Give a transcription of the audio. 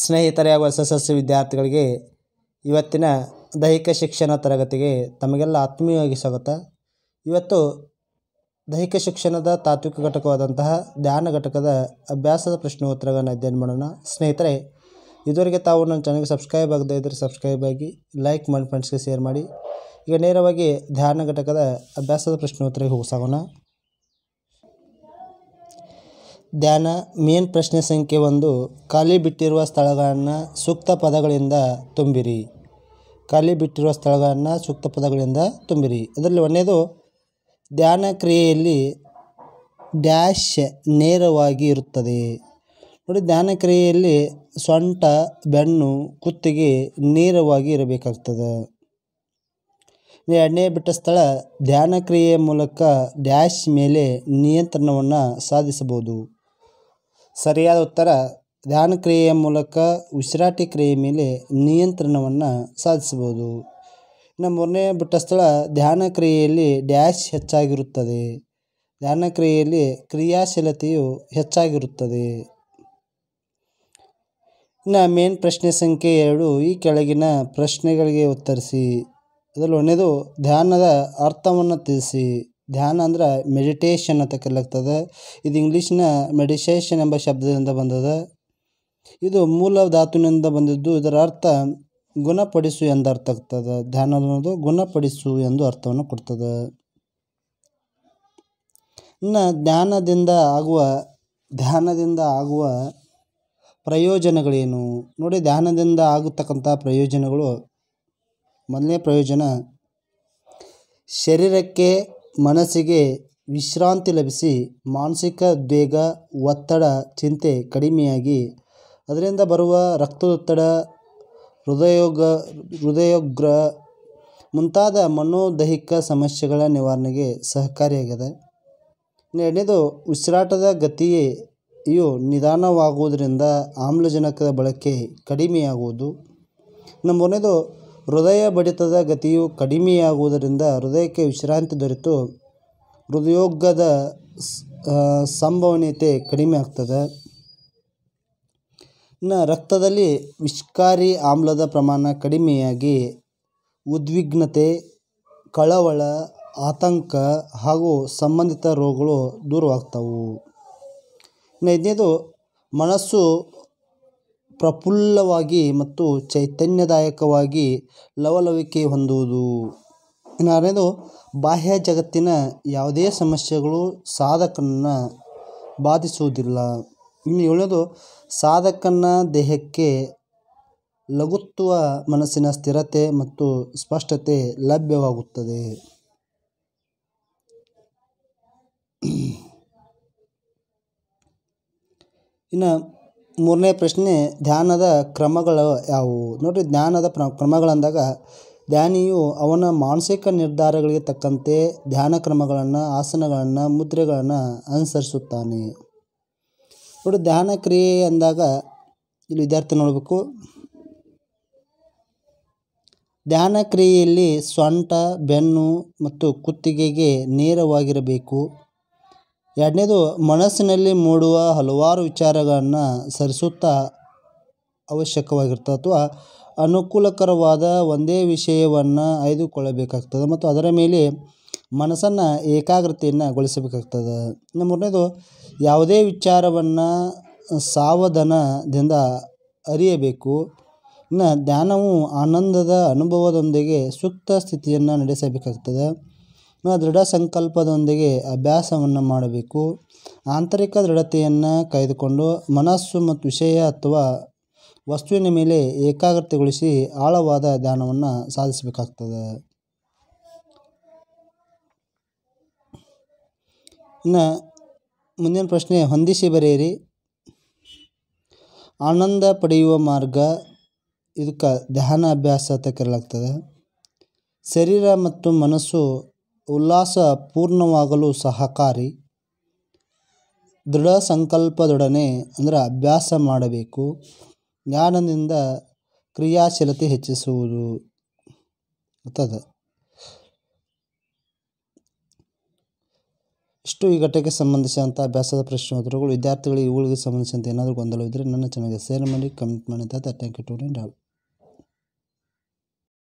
L C ವಿದ್ಯಾರ್ಥಿಗಳಿಗೆ ಇವತ್ತಿನ ದೈಹಿಕ ಶಿಕ್ಷಣ ತರಗತಿಗೆ ತಮಗೆಲ್ಲ ಆತ್ಮೀಯವಾಗಿ ಸ್ವಾಗತ ಇವತ್ತು ದೈಹಿಕ ಶಿಕ್ಷಣದ ತಾತ್ವಿಕ ಘಟಕವಾದಂತಹ ಧ್ಯಾನ ಘಟಕದ ಅಭ್ಯಾಸದ ಪ್ರಶ್ನೋತ್ತರಗಳನ್ನು ಅಧ್ಯಯನ ಮಾಡೋಣ ಸ್ನೇಹಿತರೆ ಇದುವರೆಗೆ ತಾವು ನನ್ನ ಚಾನಲ್ಗೆ ಸಬ್ಸ್ಕ್ರೈಬ್ ಆಗದೇ ಇದ್ದರೆ ಸಬ್ಸ್ಕ್ರೈಬ್ ಆಗಿ ಲೈಕ್ ಮಾಡಿ ಫ್ರೆಂಡ್ಸ್ಗೆ ಶೇರ್ ಮಾಡಿ ಈಗ ನೇರವಾಗಿ ಧ್ಯಾನ ಘಟಕದ ಅಭ್ಯಾಸದ ಪ್ರಶ್ನೋತ್ತರಗೆ ಹೋಗಿ ಧ್ಯಾನ ಮೇನ್ ಪ್ರಶ್ನೆ ಸಂಖ್ಯೆ ಒಂದು ಖಾಲಿ ಬಿಟ್ಟಿರುವ ಸ್ಥಳಗಳನ್ನು ಸೂಕ್ತ ಪದಗಳಿಂದ ತುಂಬಿರಿ ಖಾಲಿ ಬಿಟ್ಟಿರುವ ಸ್ಥಳಗಳನ್ನು ಸೂಕ್ತ ಪದಗಳಿಂದ ತುಂಬಿರಿ ಅದರಲ್ಲಿ ಒಂದೇದು ಧ್ಯಾನ ಕ್ರಿಯೆಯಲ್ಲಿ ಡ್ಯಾಶ್ ನೇರವಾಗಿ ಇರುತ್ತದೆ ನೋಡಿ ಧ್ಯಾನ ಕ್ರಿಯೆಯಲ್ಲಿ ಸೊಂಟ ಬೆನ್ನು ಕುತ್ತಿಗೆ ನೇರವಾಗಿ ಇರಬೇಕಾಗ್ತದೆ ಎರಡನೇ ಬಿಟ್ಟ ಸ್ಥಳ ಧ್ಯಾನ ಕ್ರಿಯೆಯ ಮೂಲಕ ಡ್ಯಾಶ್ ಮೇಲೆ ನಿಯಂತ್ರಣವನ್ನು ಸಾಧಿಸಬಹುದು ಸರಿಯಾದ ಉತ್ತರ ಧ್ಯಾನ ಕ್ರಿಯೆಯ ಮೂಲಕ ಉಸಿರಾಟಿ ಕ್ರಿಯೆ ಮೇಲೆ ನಿಯಂತ್ರಣವನ್ನು ಸಾಧಿಸಬಹುದು ಇನ್ನು ಮೂರನೇ ಬಿಟ್ಟ ಸ್ಥಳ ಧ್ಯಾನ ಕ್ರಿಯೆಯಲ್ಲಿ ಡ್ಯಾಶ್ ಹೆಚ್ಚಾಗಿರುತ್ತದೆ ಧ್ಯಾನ ಕ್ರಿಯೆಯಲ್ಲಿ ಕ್ರಿಯಾಶೀಲತೆಯು ಹೆಚ್ಚಾಗಿರುತ್ತದೆ ಇನ್ನು ಮೇನ್ ಪ್ರಶ್ನೆ ಸಂಖ್ಯೆ ಎರಡು ಈ ಕೆಳಗಿನ ಪ್ರಶ್ನೆಗಳಿಗೆ ಉತ್ತರಿಸಿ ಅದರಲ್ಲಿ ಒಂದೇದು ಧ್ಯಾನದ ಅರ್ಥವನ್ನು ತಿಳಿಸಿ ಧ್ಯಾನ ಅಂದ್ರೆ ಮೆಡಿಟೇಷನ್ ಅಂತ ಕರ್ಲಾಗ್ತದ ಇದು ಇಂಗ್ಲೀಷ್ನ ಮೆಡಿಟೇಷನ್ ಎಂಬ ಶಬ್ದದಿಂದ ಬಂದದ ಇದು ಮೂಲ ಧಾತುವಿನಿಂದ ಬಂದಿದ್ದು ಇದರ ಅರ್ಥ ಗುಣಪಡಿಸು ಎಂದು ಅರ್ಥ ಆಗ್ತದೆ ಧ್ಯಾನ ಅನ್ನೋದು ಗುಣಪಡಿಸು ಎಂದು ಅರ್ಥವನ್ನು ಕೊಡ್ತದೆ ಇನ್ನು ಧ್ಯಾನದಿಂದ ಆಗುವ ಧ್ಯಾನದಿಂದ ಆಗುವ ಪ್ರಯೋಜನಗಳೇನು ನೋಡಿ ಧ್ಯಾನದಿಂದ ಆಗತಕ್ಕಂಥ ಪ್ರಯೋಜನಗಳು ಮೊದಲನೇ ಪ್ರಯೋಜನ ಶರೀರಕ್ಕೆ ಮನಸ್ಸಿಗೆ ವಿಶ್ರಾಂತಿ ಲಭಿಸಿ ಮಾನಸಿಕ ಉದ್ವೇಗ ಒತ್ತಡ ಚಿಂತೆ ಕಡಿಮೆಯಾಗಿ ಅದರಿಂದ ಬರುವ ರಕ್ತದೊತ್ತಡ ಹೃದಯೋಗ ಹೃದಯೋಗ್ರ ಮುಂತಾದ ಮನೋದೈಹಿಕ ಸಮಸ್ಯೆಗಳ ನಿವಾರಣೆಗೆ ಸಹಕಾರಿಯಾಗಿದೆ ಎರಡನೇದು ಉಸಿರಾಟದ ಇವು ನಿಧಾನವಾಗುವುದರಿಂದ ಆಮ್ಲಜನಕದ ಬಳಕೆ ಕಡಿಮೆಯಾಗುವುದು ನಮ್ಮ ಮೂರನೇದು ಹೃದಯ ಬಡಿತದ ಗತಿಯು ಕಡಿಮೆಯಾಗುವುದರಿಂದ ಹೃದಯಕ್ಕೆ ವಿಶ್ರಾಂತಿ ದೊರೆತು ಹೃದಯೋಗದ ಸಂಭವನೀಯತೆ ಕಡಿಮೆ ಆಗ್ತದೆ ಇನ್ನು ರಕ್ತದಲ್ಲಿ ವಿಷ್ಕಾರಿ ಆಮ್ಲದ ಪ್ರಮಾಣ ಕಡಿಮೆಯಾಗಿ ಉದ್ವಿಗ್ನತೆ ಕಳವಳ ಆತಂಕ ಹಾಗೂ ಸಂಬಂಧಿತ ರೋಗಗಳು ದೂರವಾಗ್ತವೆ ಇನ್ನು ಐದನೇದು ಮನಸ್ಸು ಪ್ರಫುಲ್ಲವಾಗಿ ಮತ್ತು ಚೈತನ್ಯದಾಯಕವಾಗಿ ಲವಲವಿಕೆ ಹೊಂದುವುದು ನಾರೇನು ಬಾಹ್ಯ ಜಗತ್ತಿನ ಯಾವುದೇ ಸಮಸ್ಯೆಗಳು ಸಾಧಕನನ್ನು ಬಾಧಿಸುವುದಿಲ್ಲ ಇನ್ನು ಹೇಳೋದು ಸಾಧಕನ ದೇಹಕ್ಕೆ ಲಘುತ್ವ ಮನಸ್ಸಿನ ಸ್ಥಿರತೆ ಮತ್ತು ಸ್ಪಷ್ಟತೆ ಲಭ್ಯವಾಗುತ್ತದೆ ಇನ್ನು ಮೂರನೇ ಪ್ರಶ್ನೆ ಧ್ಯಾನದ ಕ್ರಮಗಳು ಯಾವುವು ನೋಡಿರಿ ಧ್ಯಾನದ ಪ್ರ ಕ್ರಮಗಳಂದಾಗ ಧ್ಯಾನಿಯು ಅವನ ಮಾನಸಿಕ ನಿರ್ಧಾರಗಳಿಗೆ ತಕ್ಕಂತೆ ಧ್ಯಾನ ಕ್ರಮಗಳನ್ನು ಆಸನಗಳನ್ನು ಮುದ್ರೆಗಳನ್ನು ಅನುಸರಿಸುತ್ತಾನೆ ನೋಡಿ ಧ್ಯಾನ ಕ್ರಿಯೆ ಅಂದಾಗ ಇಲ್ಲಿ ವಿದ್ಯಾರ್ಥಿ ನೋಡಬೇಕು ಧ್ಯಾನ ಕ್ರಿಯೆಯಲ್ಲಿ ಸ್ವಂಟ ಬೆನ್ನು ಮತ್ತು ಕುತ್ತಿಗೆಗೆ ನೇರವಾಗಿರಬೇಕು ಎರಡನೇದು ಮನಸ್ಸಿನಲ್ಲಿ ಮೂಡುವ ಹಲವಾರು ವಿಚಾರಗಳನ್ನು ಸರಿಸುತ್ತಾ ಅವಶ್ಯಕವಾಗಿರ್ತದೆ ಅಥವಾ ಅನುಕೂಲಕರವಾದ ಒಂದೇ ವಿಷಯವನ್ನು ಆಯ್ದುಕೊಳ್ಳಬೇಕಾಗ್ತದೆ ಮತ್ತು ಅದರ ಮೇಲೆ ಮನಸ್ಸನ್ನು ಏಕಾಗ್ರತೆಯನ್ನು ಗೊಳಿಸಬೇಕಾಗ್ತದೆ ಇನ್ನು ಮೂರನೇದು ಯಾವುದೇ ವಿಚಾರವನ್ನು ಸಾವಧಾನದಿಂದ ಅರಿಯಬೇಕು ಇನ್ನು ಧ್ಯಾನವು ಆನಂದದ ಅನುಭವದೊಂದಿಗೆ ಸೂಕ್ತ ಸ್ಥಿತಿಯನ್ನು ನಡೆಸಬೇಕಾಗ್ತದೆ ದೃಢ ಸಂಕಲ್ಪದೊಂದಿಗೆ ಅಭ್ಯಾಸವನ್ನು ಮಾಡಬೇಕು ಆಂತರಿಕ ದೃಢತೆಯನ್ನು ಕಾಯ್ದುಕೊಂಡು ಮನಸ್ಸು ಮತ್ತು ವಿಷಯ ಅಥವಾ ವಸ್ತುವಿನ ಮೇಲೆ ಏಕಾಗ್ರತೆಗೊಳಿಸಿ ಆಳವಾದ ಧ್ಯಾನವನ್ನು ಸಾಧಿಸಬೇಕಾಗ್ತದೆ ಇನ್ನು ಮುಂದಿನ ಪ್ರಶ್ನೆ ಹೊಂದಿಸಿ ಬರೆಯಿರಿ ಆನಂದ ಪಡೆಯುವ ಮಾರ್ಗ ಇದಕ್ಕೆ ಧ್ಯಾನ ಅಭ್ಯಾಸ ಅಂತ ಕರೆಯಲಾಗ್ತದೆ ಶರೀರ ಮತ್ತು ಮನಸ್ಸು ಉಲ್ಲಾಸ ಪೂರ್ಣವಾಗಲು ಸಹಕಾರಿ ದೃಢ ಸಂಕಲ್ಪದೊಡನೆ ಅಂದರೆ ಅಭ್ಯಾಸ ಮಾಡಬೇಕು ಜ್ಞಾನದಿಂದ ಕ್ರಿಯಾಶೀಲತೆ ಹೆಚ್ಚಿಸುವುದು ಇಷ್ಟು ಈ ಘಟಕ್ಕೆ ಸಂಬಂಧಿಸಿದಂಥ ಅಭ್ಯಾಸದ ಪ್ರಶ್ನೋತ್ತರಗಳು ವಿದ್ಯಾರ್ಥಿಗಳಿಗೆ ಇವುಗಳಿಗೆ ಸಂಬಂಧಿಸಿದಂತೆ ಏನಾದರೂ ಗೊಂದಲವಿದ್ದರೆ ನನ್ನ ಚೆನ್ನಾಗಿ ಶೇರ್ ಮಾಡಿ ಕಮೆಂಟ್ ಮಾಡಿ ಅಂತ ಥ್ಯಾಂಕ್ ಯು ಟು